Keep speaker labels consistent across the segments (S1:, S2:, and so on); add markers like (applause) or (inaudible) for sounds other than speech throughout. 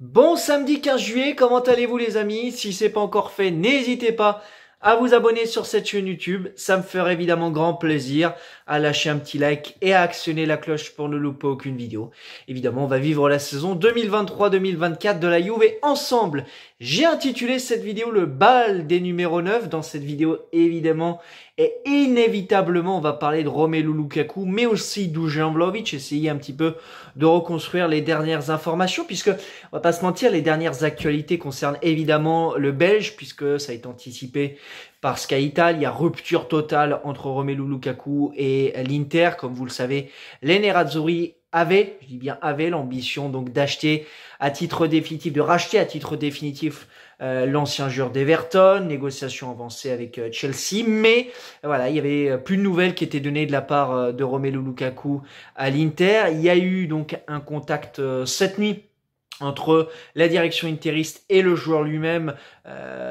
S1: Bon samedi 15 juillet, comment allez-vous les amis Si c'est pas encore fait, n'hésitez pas à vous abonner sur cette chaîne YouTube, ça me ferait évidemment grand plaisir à lâcher un petit like et à actionner la cloche pour ne louper aucune vidéo. Évidemment, on va vivre la saison 2023-2024 de la Juve ensemble. J'ai intitulé cette vidéo le bal des numéros 9. Dans cette vidéo, évidemment, et inévitablement, on va parler de Romelu Lukaku, mais aussi d'Ujan Vlovic, essayer un petit peu de reconstruire les dernières informations, puisque, on va pas se mentir, les dernières actualités concernent évidemment le Belge, puisque ça a été anticipé parce qu'à Italie, il y a rupture totale entre Romelu Lukaku et l'Inter. Comme vous le savez, les avait je dis bien avait l'ambition donc d'acheter à titre définitif, de racheter à titre définitif euh, l'ancien joueur d'Everton, négociation avancée avec euh, Chelsea, mais voilà, il y avait euh, plus de nouvelles qui étaient données de la part de Romelu Lukaku à l'Inter. Il y a eu donc un contact cette nuit entre la direction interiste et le joueur lui-même,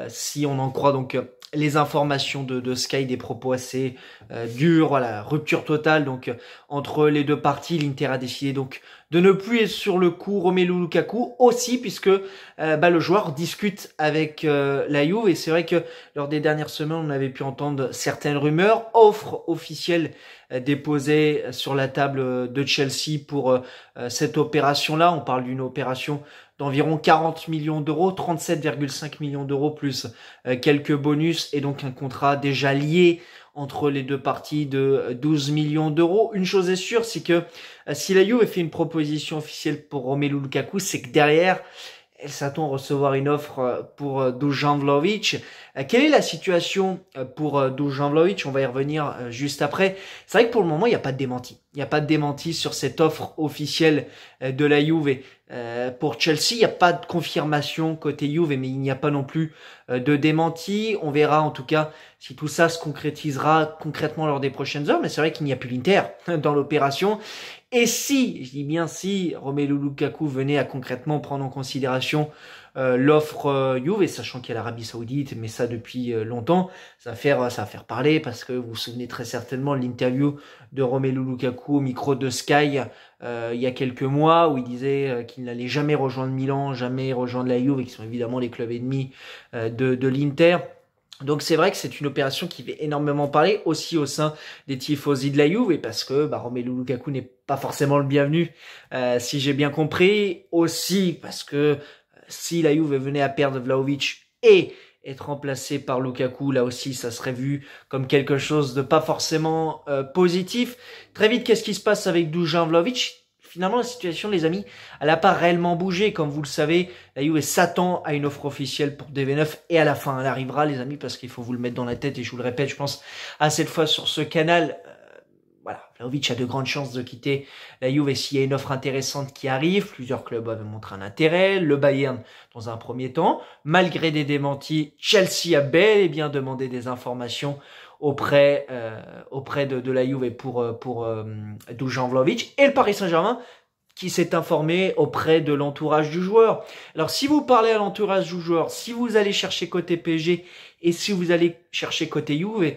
S1: si on en croit donc les informations de, de, Sky, des propos assez euh, durs, voilà, rupture totale donc euh, entre les deux parties. l'Inter a décidé donc de ne plus être sur le coup Romelu Lukaku aussi puisque euh, bah, le joueur discute avec euh, la Juve et c'est vrai que lors des dernières semaines on avait pu entendre certaines rumeurs, offres officielles euh, déposées sur la table de Chelsea pour cette opération-là. On parle d'une opération d'environ 40 millions d'euros, 37,5 millions d'euros plus quelques bonus et donc un contrat déjà lié entre les deux parties de 12 euh, millions d'euros. Une chose est sûre, c'est que euh, si la Juve fait une proposition officielle pour Romelu Lukaku, c'est que derrière, elle s'attend à recevoir une offre euh, pour Dusan Vlahovic. Quelle est la situation pour Dusan Vlahovic On va y revenir juste après. C'est vrai que pour le moment, il n'y a pas de démenti. Il n'y a pas de démenti sur cette offre officielle de la Juve. Euh, pour Chelsea, il n'y a pas de confirmation côté Juve, mais il n'y a pas non plus euh, de démenti. On verra en tout cas si tout ça se concrétisera concrètement lors des prochaines heures. Mais c'est vrai qu'il n'y a plus l'Inter (laughs) dans l'opération. Et si, je dis bien si, Romelu Lukaku venait à concrètement prendre en considération euh, l'offre euh, Juve, et sachant qu'il y a l'Arabie Saoudite, mais ça depuis euh, longtemps, ça va faire, ça va faire parler parce que vous vous souvenez très certainement l'interview de Romelu Lukaku au micro de Sky il y a quelques mois où il disait qu'il n'allait jamais rejoindre Milan, jamais rejoindre la Juve, et qui sont évidemment les clubs ennemis de, de l'Inter. Donc c'est vrai que c'est une opération qui fait énormément parler aussi au sein des tifosi de la Juve et parce que bah, Romelu Lukaku n'est pas forcément le bienvenu si j'ai bien compris aussi parce que si la Juve venait à perdre Vlaovic et être remplacé par Lukaku, là aussi, ça serait vu comme quelque chose de pas forcément euh, positif. Très vite, qu'est-ce qui se passe avec Dujan Vlaovic Finalement, la situation, les amis, elle n'a pas réellement bougé. Comme vous le savez, la Juve s'attend à une offre officielle pour DV9 et à la fin, elle arrivera, les amis, parce qu'il faut vous le mettre dans la tête et je vous le répète, je pense à cette fois sur ce canal Vlaovic a de grandes chances de quitter la Juve s'il y a une offre intéressante qui arrive. Plusieurs clubs avaient montré un intérêt. Le Bayern dans un premier temps. Malgré des démentis, Chelsea a bel et bien demandé des informations auprès, euh, de, la Juve pour, euh, pour euh, Et le Paris Saint-Germain qui s'est informé auprès de l'entourage du joueur. Alors si vous parlez à l'entourage du joueur, si vous allez chercher côté PSG et si vous allez chercher côté Juve,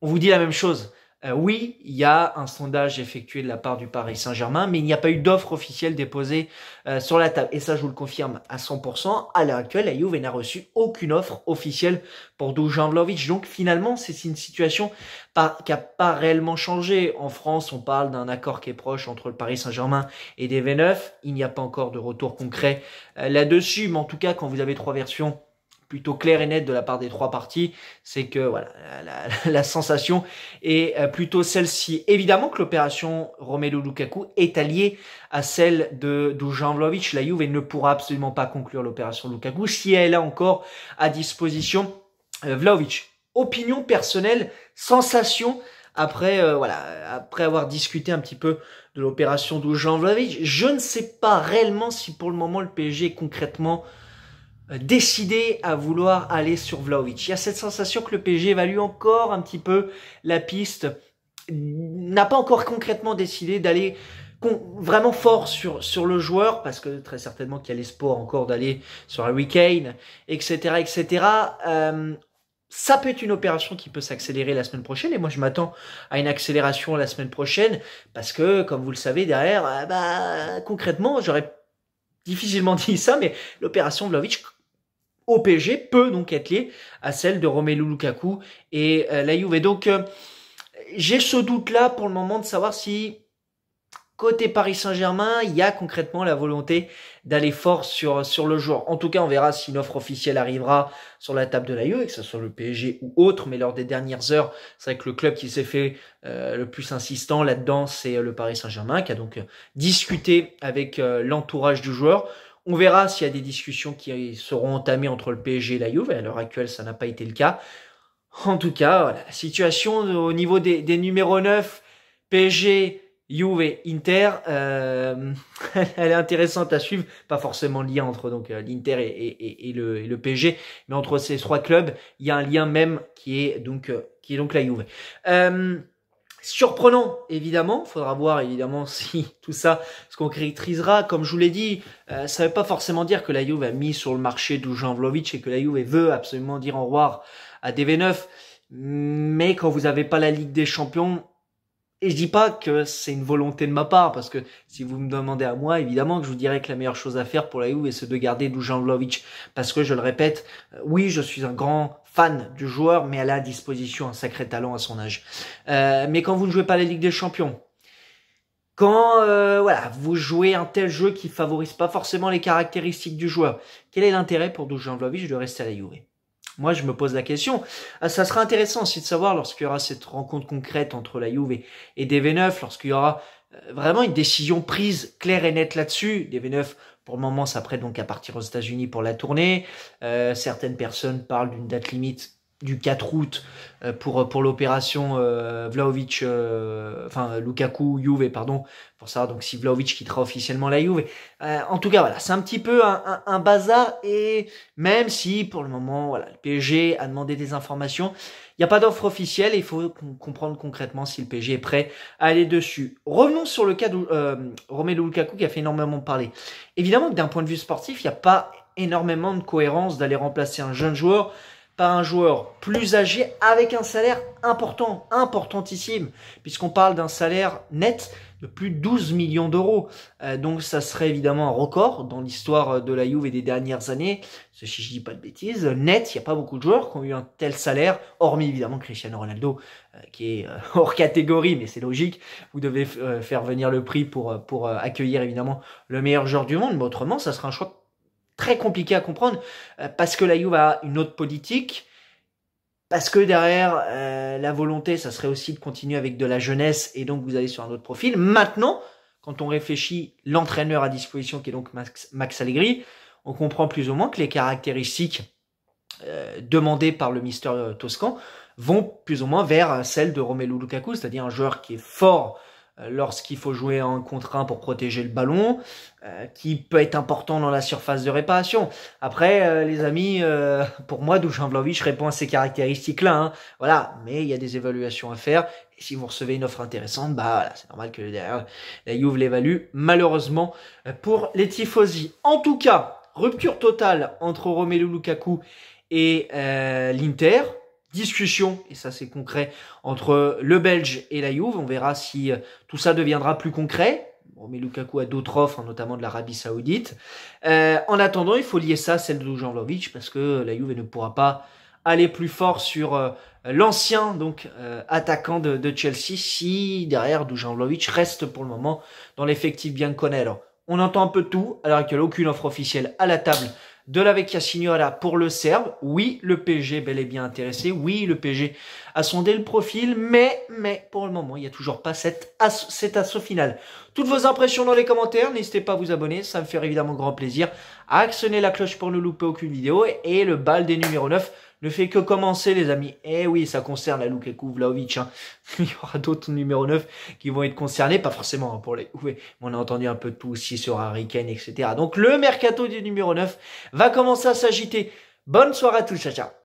S1: on vous dit la même chose euh, oui, il y a un sondage effectué de la part du Paris Saint-Germain, mais il n'y a pas eu d'offre officielle déposée euh, sur la table. Et ça, je vous le confirme à 100%. À l'heure actuelle, la Juve n'a reçu aucune offre officielle pour Dujan Donc finalement, c'est une situation qui n'a pas réellement changé. En France, on parle d'un accord qui est proche entre le Paris Saint-Germain et des V9. Il n'y a pas encore de retour concret euh, là-dessus. Mais en tout cas, quand vous avez trois versions plutôt clair et net de la part des trois parties, c'est que voilà, la, (laughs) sensation est euh, plutôt celle-ci. Évidemment que l'opération Romelu Lukaku est alliée à celle de Dujan Vlaovic, La Juve ne pourra absolument pas conclure l'opération Lukaku si elle a encore à disposition euh, Vlaovic. Opinion personnelle, sensation après euh, voilà, après avoir discuté un petit peu de l'opération Dujan Vlaovic. je ne sais pas réellement si pour le moment le PSG est concrètement euh, décidé à vouloir aller sur Vlaovic. Il y a cette sensation que le PSG évalue encore un petit peu la piste, n'a pas encore concrètement décidé d'aller vraiment fort sur, sur le joueur, parce que très certainement qu'il y a l'espoir encore d'aller sur Harry Kane, etc. etc. Euh, ça peut être une opération qui peut s'accélérer la semaine prochaine, et moi je m'attends à une accélération la semaine prochaine, parce que, comme vous le savez, derrière, euh, bah, concrètement, j'aurais difficilement (laughs) dit ça, mais l'opération au OPG peut donc être liée à celle de Romelu Lukaku et euh, la Juve. Et donc, euh, j'ai ce doute-là pour le moment de savoir si côté Paris Saint-Germain, il y a concrètement la volonté d'aller fort sur, sur le joueur. En tout cas, on verra si une offre officielle arrivera sur la table de la et que ce soit le PSG ou autre, mais lors des dernières heures, c'est vrai que le club qui s'est fait euh, le plus insistant là-dedans, c'est le Paris Saint-Germain, qui a donc euh, discuté avec euh, l'entourage du joueur. On verra s'il y a des discussions qui seront entamées entre le PSG et la Juve. À l'heure actuelle, ça n'a pas été le cas. En tout cas, voilà, la situation au niveau des, des numéros 9, PSG, Juve, Inter, euh, (laughs) elle est intéressante à suivre, pas forcément le lien entre donc euh, l'Inter et, le, PG PSG, mais entre ces trois clubs, il y a un lien même qui est donc euh, qui est donc la Juve. Euh, surprenant évidemment, faudra voir évidemment (laughs) si tout ça se concrétisera. Comme je vous l'ai dit, ça ne veut pas forcément dire que la Juve a mis sur le marché Dujan Vlovic et que la Juve veut absolument dire au revoir à DV9. Mais quand vous n'avez pas la Ligue des Champions, et je dis pas que c'est une volonté de ma part, parce que si vous me demandez à moi, évidemment que je vous dirais que la meilleure chose à faire pour la Juve, c'est de garder Dujan Parce que je le répète, euh, oui, je suis un grand fan du joueur, mais elle a à disposition un sacré talent à son âge. Euh, mais quand vous ne jouez pas la Ligue des Champions, quand euh, voilà, vous jouez un tel jeu qui favorise pas forcément les caractéristiques du joueur, quel est l'intérêt pour Dujan de rester à la Juve moi, je me pose la question. Ah, ça sera intéressant aussi de savoir lorsqu'il y aura cette rencontre concrète entre la Juve et, des DV9, lorsqu'il y aura euh, vraiment une décision prise claire et nette là-dessus. DV9, pour le moment, s'apprête donc à partir aux États-Unis pour la tournée. Euh, certaines personnes parlent d'une date limite du 4 août euh, pour, euh, pour l'opération euh, Vlaovic, euh, enfin Lukaku, Juve, pardon, pour savoir donc si Vlaovic quittera officiellement la Juve. en tout cas, voilà, c'est un petit peu un, un, bazar et même si pour le moment, voilà, le PSG a demandé des informations, il n'y a pas d'offre officielle et il faut comprendre concrètement si le PSG est prêt à aller dessus. Revenons sur le cas de Romelu Lukaku qui a fait énormément parler. Évidemment d'un point de vue sportif, il n'y a pas énormément de cohérence d'aller remplacer un jeune joueur par un joueur plus âgé avec un salaire important, importantissime, puisqu'on parle d'un salaire net de plus de 12 millions d'euros. Euh, donc ça serait évidemment un record dans l'histoire de la Juve et des dernières années. Ce si je dis pas de bêtises, net, il n'y a pas beaucoup de joueurs qui ont eu un tel salaire, hormis évidemment Cristiano Ronaldo, euh, qui est euh, (laughs) hors catégorie, mais c'est logique. Vous devez faire venir le prix pour, pour accueillir évidemment le meilleur joueur du monde, mais autrement, ça serait un choix très compliqué à comprendre euh, parce que la Juve a une autre politique, parce que derrière euh, la volonté, ça serait aussi de continuer avec de la jeunesse et donc vous allez sur un autre profil. Maintenant, quand on réfléchit l'entraîneur à disposition qui est donc Max, Max, Allegri, on comprend plus ou moins que les caractéristiques euh, demandées par le Mister Toscan vont plus ou moins vers celle de Romelu Lukaku, c'est-à-dire un joueur qui est fort euh, lorsqu'il faut jouer en contre un pour protéger le ballon, euh, qui peut être important dans la surface de réparation. Après, euh, les amis, (laughs) pour moi, Dusan Vlahovic répond à ces caractéristiques-là. Hein. Voilà, mais il y a des évaluations à faire. Et si vous recevez une offre intéressante, bah c'est normal que derrière la Juve l'évalue. Malheureusement pour les tifosi. En tout cas, rupture totale entre Romelu Lukaku et l'Inter discussion, et ça c'est concret, entre le Belge et la Juve. On verra si euh, tout ça deviendra plus concret. Bon, mais Lukaku a d'autres offres, hein, notamment de l'Arabie Saoudite. Euh, en attendant, il faut lier ça à celle de Dujan parce que la Juve ne pourra pas aller plus fort sur euh, l'ancien donc attaquant de, Chelsea si derrière Dujan Lovic reste pour le moment dans l'effectif bien Alors, On entend un peu tout, alors qu'il n'y a aucune offre officielle à la table de la Vecchia Signora pour le Serbe. Oui, le PG bel et bien intéressé. Oui, le PG a sondé le profil, mais, mais pour le moment, il n'y a toujours pas cet assaut, final. Toutes vos impressions dans les commentaires, n'hésitez pas à vous abonner, ça me fait évidemment grand plaisir. Actionnez la cloche pour ne louper aucune vidéo et le bal des numéros 9 ne fait que commencer, les amis. Eh oui, ça concerne la Lukaku, Vlaovic. Hein. (laughs) Il y aura d'autres numéro 9 qui vont être concernés, pas forcément hein, pour les Oui, on a entendu un peu tout aussi sur Harry Kane, etc. Donc le mercato du numéro 9 va commencer à s'agiter. Bonne soirée à tous, ciao, ciao.